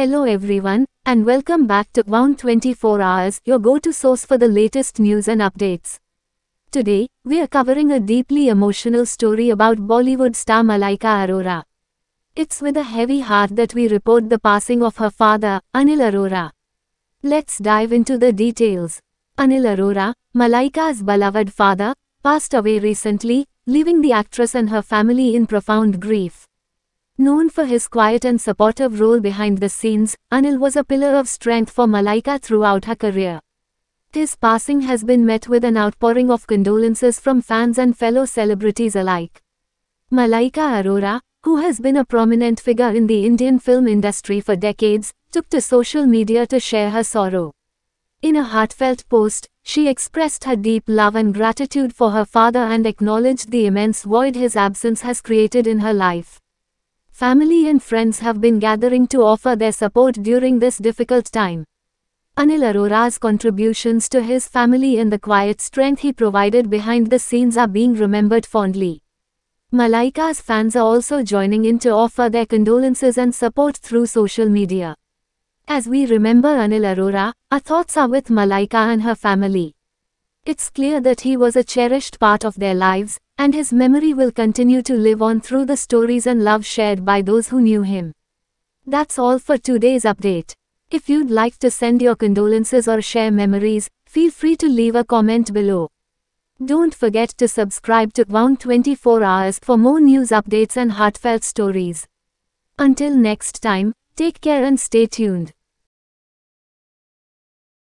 Hello everyone, and welcome back to Wound 24 Hours, your go-to source for the latest news and updates. Today, we are covering a deeply emotional story about Bollywood star Malaika Arora. It's with a heavy heart that we report the passing of her father, Anil Arora. Let's dive into the details. Anil Arora, Malaika's beloved father, passed away recently, leaving the actress and her family in profound grief. Known for his quiet and supportive role behind the scenes, Anil was a pillar of strength for Malaika throughout her career. His passing has been met with an outpouring of condolences from fans and fellow celebrities alike. Malaika Arora, who has been a prominent figure in the Indian film industry for decades, took to social media to share her sorrow. In a heartfelt post, she expressed her deep love and gratitude for her father and acknowledged the immense void his absence has created in her life. Family and friends have been gathering to offer their support during this difficult time. Anil Arora's contributions to his family and the quiet strength he provided behind the scenes are being remembered fondly. Malaika's fans are also joining in to offer their condolences and support through social media. As we remember Anil Arora, our thoughts are with Malaika and her family. It's clear that he was a cherished part of their lives, and his memory will continue to live on through the stories and love shared by those who knew him. That's all for today's update. If you'd like to send your condolences or share memories, feel free to leave a comment below. Don't forget to subscribe to Wound 24 Hours for more news updates and heartfelt stories. Until next time, take care and stay tuned.